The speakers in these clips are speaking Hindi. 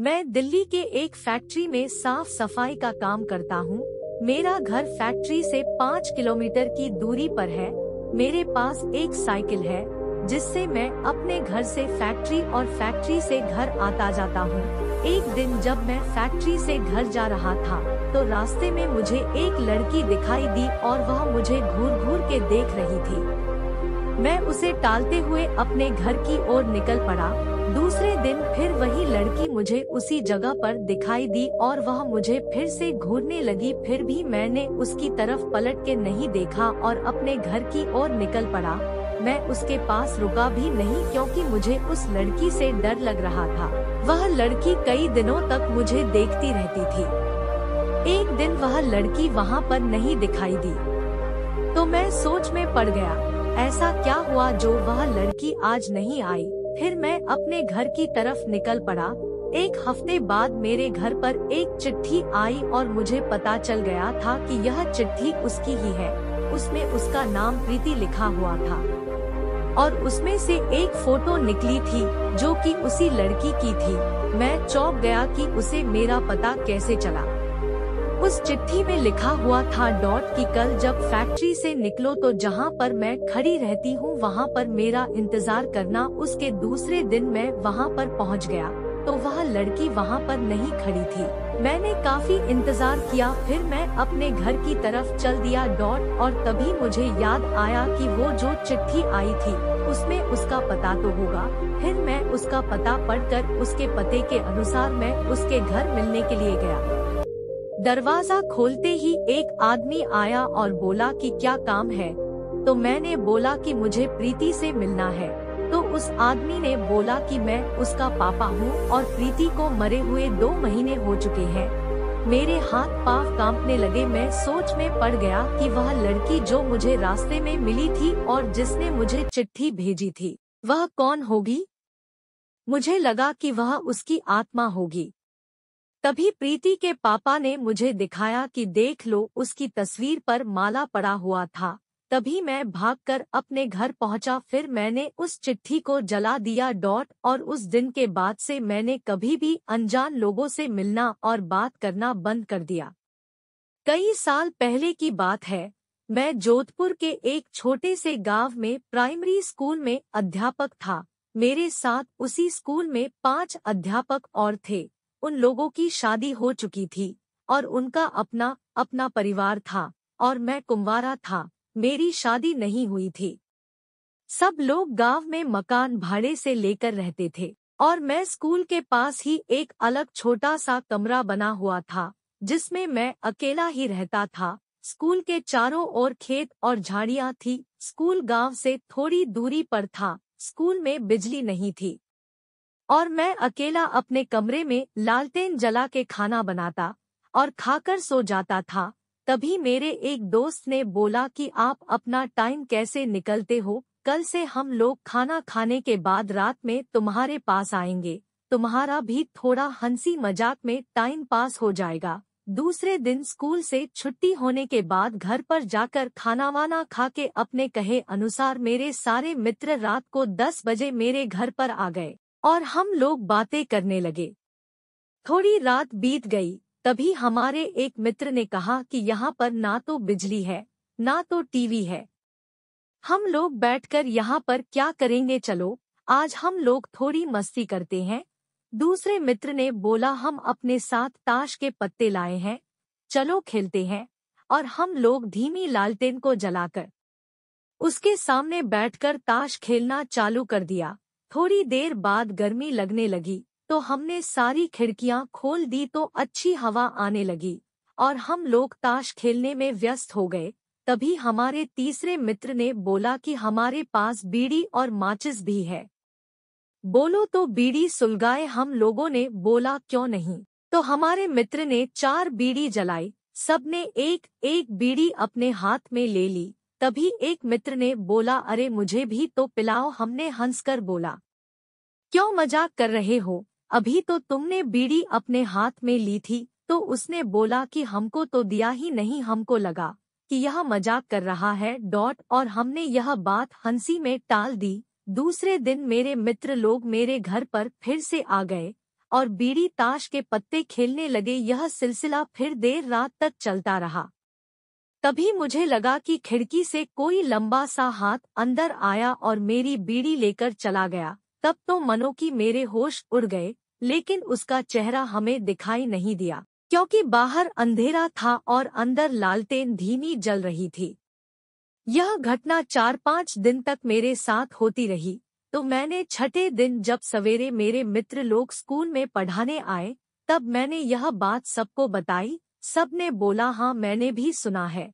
मैं दिल्ली के एक फैक्ट्री में साफ सफाई का काम करता हूँ मेरा घर फैक्ट्री से पाँच किलोमीटर की दूरी पर है मेरे पास एक साइकिल है जिससे मैं अपने घर से फैक्ट्री और फैक्ट्री से घर आता जाता हूँ एक दिन जब मैं फैक्ट्री से घर जा रहा था तो रास्ते में मुझे एक लड़की दिखाई दी और वह मुझे घूर घूर के देख रही थी मैं उसे टालते हुए अपने घर की ओर निकल पड़ा दूसरे दिन फिर वही लड़की मुझे उसी जगह पर दिखाई दी और वह मुझे फिर से घूरने लगी फिर भी मैंने उसकी तरफ पलट के नहीं देखा और अपने घर की ओर निकल पड़ा मैं उसके पास रुका भी नहीं क्योंकि मुझे उस लड़की से डर लग रहा था वह लड़की कई दिनों तक मुझे देखती रहती थी एक दिन वह लड़की वहाँ पर नहीं दिखाई दी तो मैं सोच में पड़ गया ऐसा क्या हुआ जो वह लड़की आज नहीं आई फिर मैं अपने घर की तरफ निकल पड़ा एक हफ्ते बाद मेरे घर पर एक चिट्ठी आई और मुझे पता चल गया था कि यह चिट्ठी उसकी ही है उसमें उसका नाम प्रीति लिखा हुआ था और उसमें से एक फोटो निकली थी जो कि उसी लड़की की थी मैं चौंक गया कि उसे मेरा पता कैसे चला उस चिट्ठी में लिखा हुआ था डॉट कि कल जब फैक्ट्री से निकलो तो जहाँ पर मैं खड़ी रहती हूँ वहाँ पर मेरा इंतजार करना उसके दूसरे दिन मैं वहाँ पर पहुँच गया तो वह लड़की वहाँ पर नहीं खड़ी थी मैंने काफी इंतजार किया फिर मैं अपने घर की तरफ चल दिया डॉट और तभी मुझे याद आया कि वो जो चिट्ठी आई थी उसमें उसका पता तो होगा फिर मैं उसका पता पढ़कर उसके पते के अनुसार मैं उसके घर मिलने के लिए गया दरवाजा खोलते ही एक आदमी आया और बोला कि क्या काम है तो मैंने बोला कि मुझे प्रीति से मिलना है तो उस आदमी ने बोला कि मैं उसका पापा हूँ और प्रीति को मरे हुए दो महीने हो चुके हैं मेरे हाथ पाव कांपने लगे मैं सोच में पड़ गया कि वह लड़की जो मुझे रास्ते में मिली थी और जिसने मुझे चिट्ठी भेजी थी वह कौन होगी मुझे लगा कि वह उसकी आत्मा होगी तभी प्रीति के पापा ने मुझे दिखाया कि देख लो उसकी तस्वीर पर माला पड़ा हुआ था तभी मैं भागकर अपने घर पहुंचा फिर मैंने उस चिट्ठी को जला दिया डॉट और उस दिन के बाद से मैंने कभी भी अनजान लोगों से मिलना और बात करना बंद कर दिया कई साल पहले की बात है मैं जोधपुर के एक छोटे से गांव में प्राइमरी स्कूल में अध्यापक था मेरे साथ उसी स्कूल में पांच अध्यापक और थे उन लोगों की शादी हो चुकी थी और उनका अपना अपना परिवार था और मैं कुंवारा था मेरी शादी नहीं हुई थी सब लोग गांव में मकान भाड़े से लेकर रहते थे और मैं स्कूल के पास ही एक अलग छोटा सा कमरा बना हुआ था जिसमें मैं अकेला ही रहता था स्कूल के चारों ओर खेत और झाड़ियाँ थी स्कूल गांव से थोड़ी दूरी पर था स्कूल में बिजली नहीं थी और मैं अकेला अपने कमरे में लालटेन जला के खाना बनाता और खाकर सो जाता था तभी मेरे एक दोस्त ने बोला कि आप अपना टाइम कैसे निकलते हो कल से हम लोग खाना खाने के बाद रात में तुम्हारे पास आएंगे तुम्हारा भी थोड़ा हंसी मजाक में टाइम पास हो जाएगा दूसरे दिन स्कूल से छुट्टी होने के बाद घर पर जाकर खाना वाना खा के अपने कहे अनुसार मेरे सारे मित्र रात को 10 बजे मेरे घर पर आ गए और हम लोग बातें करने लगे थोड़ी रात बीत गई तभी हमारे एक मित्र ने कहा कि यहाँ पर ना तो बिजली है ना तो टीवी है हम लोग बैठकर यहाँ पर क्या करेंगे चलो आज हम लोग थोड़ी मस्ती करते हैं दूसरे मित्र ने बोला हम अपने साथ ताश के पत्ते लाए हैं चलो खेलते हैं और हम लोग धीमी लालटेन को जलाकर उसके सामने बैठकर ताश खेलना चालू कर दिया थोड़ी देर बाद गर्मी लगने लगी तो हमने सारी खिड़कियां खोल दी तो अच्छी हवा आने लगी और हम लोग ताश खेलने में व्यस्त हो गए तभी हमारे तीसरे मित्र ने बोला कि हमारे पास बीड़ी और माचिस भी है बोलो तो बीड़ी सुलगाए हम लोगों ने बोला क्यों नहीं तो हमारे मित्र ने चार बीड़ी जलाई सबने एक एक बीड़ी अपने हाथ में ले ली तभी एक मित्र ने बोला अरे मुझे भी तो पिलाओ हमने हंसकर बोला क्यों मजाक कर रहे हो अभी तो तुमने बीड़ी अपने हाथ में ली थी तो उसने बोला कि हमको तो दिया ही नहीं हमको लगा कि यह मजाक कर रहा है डॉट और हमने यह बात हंसी में टाल दी दूसरे दिन मेरे मित्र लोग मेरे घर पर फिर से आ गए और बीड़ी ताश के पत्ते खेलने लगे यह सिलसिला फिर देर रात तक चलता रहा तभी मुझे लगा कि खिड़की से कोई लंबा सा हाथ अंदर आया और मेरी बीड़ी लेकर चला गया तब तो मनो की मेरे होश उड़ गए लेकिन उसका चेहरा हमें दिखाई नहीं दिया क्योंकि बाहर अंधेरा था और अंदर लालटेन धीमी जल रही थी यह घटना चार पाँच दिन तक मेरे साथ होती रही तो मैंने छठे दिन जब सवेरे मेरे मित्र लोग स्कूल में पढ़ाने आए तब मैंने यह बात सबको बताई सब ने बोला हाँ मैंने भी सुना है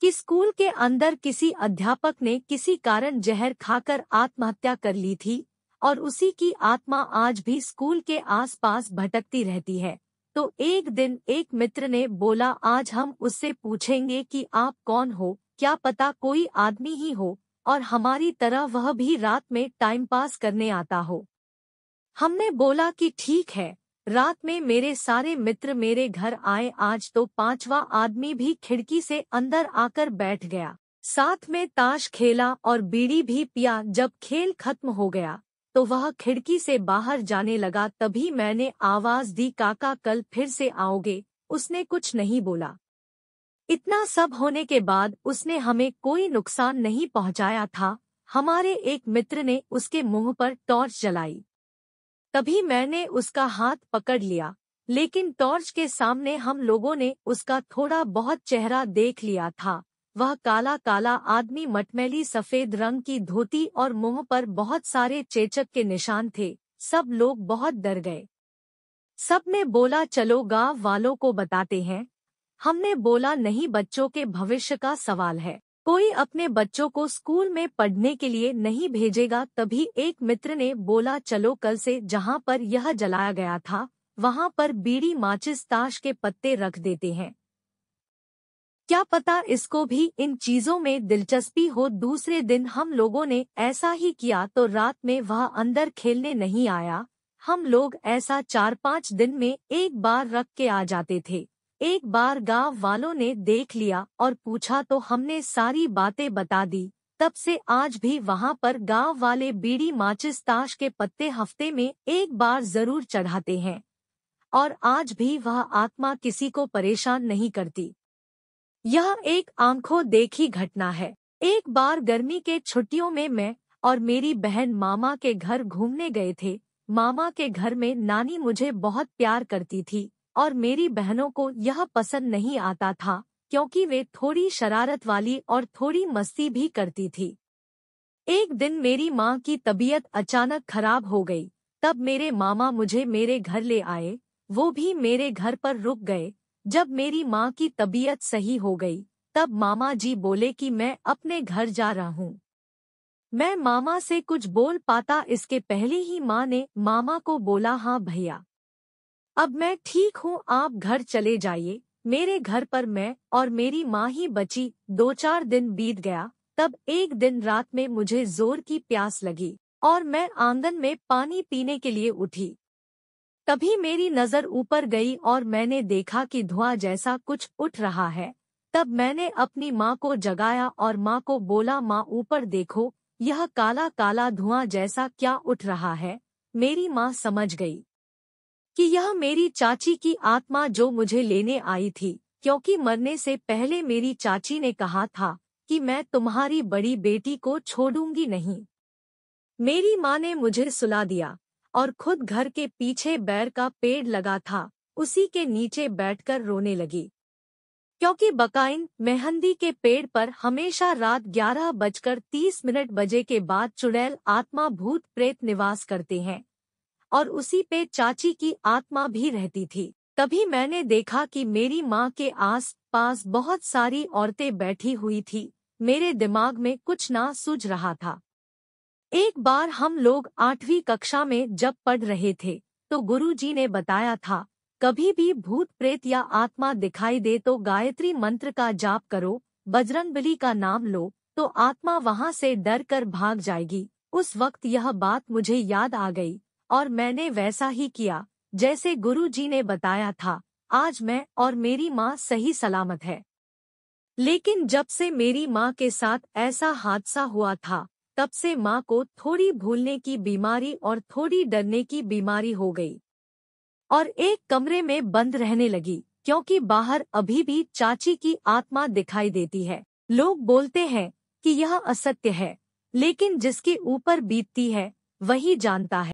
कि स्कूल के अंदर किसी अध्यापक ने किसी कारण जहर खाकर आत्महत्या कर ली थी और उसी की आत्मा आज भी स्कूल के आसपास भटकती रहती है तो एक दिन एक मित्र ने बोला आज हम उससे पूछेंगे कि आप कौन हो क्या पता कोई आदमी ही हो और हमारी तरह वह भी रात में टाइम पास करने आता हो हमने बोला कि ठीक है रात में मेरे सारे मित्र मेरे घर आए आज तो पांचवा आदमी भी खिड़की से अंदर आकर बैठ गया साथ में ताश खेला और बीड़ी भी पिया जब खेल खत्म हो गया तो वह खिड़की से बाहर जाने लगा तभी मैंने आवाज दी काका कल फिर से आओगे उसने कुछ नहीं बोला इतना सब होने के बाद उसने हमें कोई नुकसान नहीं पहुंचाया था हमारे एक मित्र ने उसके मुंह पर टॉर्च जलाई तभी मैंने उसका हाथ पकड़ लिया लेकिन टॉर्च के सामने हम लोगों ने उसका थोड़ा बहुत चेहरा देख लिया था वह काला काला आदमी मटमैली सफेद रंग की धोती और मुंह पर बहुत सारे चेचक के निशान थे सब लोग बहुत डर गए सब ने बोला चलो गांव वालों को बताते हैं हमने बोला नहीं बच्चों के भविष्य का सवाल है कोई अपने बच्चों को स्कूल में पढ़ने के लिए नहीं भेजेगा तभी एक मित्र ने बोला चलो कल से जहाँ पर यह जलाया गया था वहाँ पर बीड़ी माचिस ताश के पत्ते रख देते हैं क्या पता इसको भी इन चीजों में दिलचस्पी हो दूसरे दिन हम लोगों ने ऐसा ही किया तो रात में वह अंदर खेलने नहीं आया हम लोग ऐसा चार पाँच दिन में एक बार रख के आ जाते थे एक बार गांव वालों ने देख लिया और पूछा तो हमने सारी बातें बता दी तब से आज भी वहां पर गांव वाले बीड़ी माचिस ताश के पत्ते हफ्ते में एक बार जरूर चढ़ाते हैं और आज भी वह आत्मा किसी को परेशान नहीं करती यह एक आंखों देखी घटना है एक बार गर्मी के छुट्टियों में मैं और मेरी बहन मामा के घर घूमने गए थे मामा के घर में नानी मुझे बहुत प्यार करती थी और मेरी बहनों को यह पसंद नहीं आता था क्योंकि वे थोड़ी शरारत वाली और थोड़ी मस्ती भी करती थी एक दिन मेरी माँ की तबीयत अचानक खराब हो गई तब मेरे मामा मुझे मेरे घर ले आए वो भी मेरे घर पर रुक गए जब मेरी माँ की तबीयत सही हो गई तब मामा जी बोले कि मैं अपने घर जा रहा हूँ मैं मामा से कुछ बोल पाता इसके पहले ही माँ ने मामा को बोला हाँ भैया अब मैं ठीक हूँ आप घर चले जाइए मेरे घर पर मैं और मेरी माँ ही बची दो चार दिन बीत गया तब एक दिन रात में मुझे जोर की प्यास लगी और मैं आंगन में पानी पीने के लिए उठी तभी मेरी नज़र ऊपर गई और मैंने देखा कि धुआं जैसा कुछ उठ रहा है तब मैंने अपनी माँ को जगाया और माँ को बोला माँ ऊपर देखो यह काला काला धुआं जैसा क्या उठ रहा है मेरी माँ समझ गई कि यह मेरी चाची की आत्मा जो मुझे लेने आई थी क्योंकि मरने से पहले मेरी चाची ने कहा था कि मैं तुम्हारी बड़ी बेटी को छोड़ूंगी नहीं मेरी माँ ने मुझे सुला दिया और खुद घर के पीछे बैर का पेड़ लगा था उसी के नीचे बैठकर रोने लगी क्योंकि बकाइन मेहंदी के पेड़ पर हमेशा रात ग्यारह बजकर तीस मिनट बजे के बाद चुड़ैल आत्मा भूत प्रेत निवास करते हैं और उसी पे चाची की आत्मा भी रहती थी तभी मैंने देखा कि मेरी माँ के आस पास बहुत सारी औरतें बैठी हुई थी मेरे दिमाग में कुछ ना सूझ रहा था एक बार हम लोग आठवीं कक्षा में जब पढ़ रहे थे तो गुरुजी ने बताया था कभी भी भूत प्रेत या आत्मा दिखाई दे तो गायत्री मंत्र का जाप करो बजरंगबली का नाम लो तो आत्मा वहाँ से डर कर भाग जाएगी उस वक्त यह बात मुझे याद आ गई और मैंने वैसा ही किया जैसे गुरुजी ने बताया था आज मैं और मेरी माँ सही सलामत है लेकिन जब से मेरी माँ के साथ ऐसा हादसा हुआ था तब से माँ को थोड़ी भूलने की बीमारी और थोड़ी डरने की बीमारी हो गई और एक कमरे में बंद रहने लगी क्योंकि बाहर अभी भी चाची की आत्मा दिखाई देती है लोग बोलते हैं कि यह असत्य है लेकिन जिसके ऊपर बीतती है वही जानता है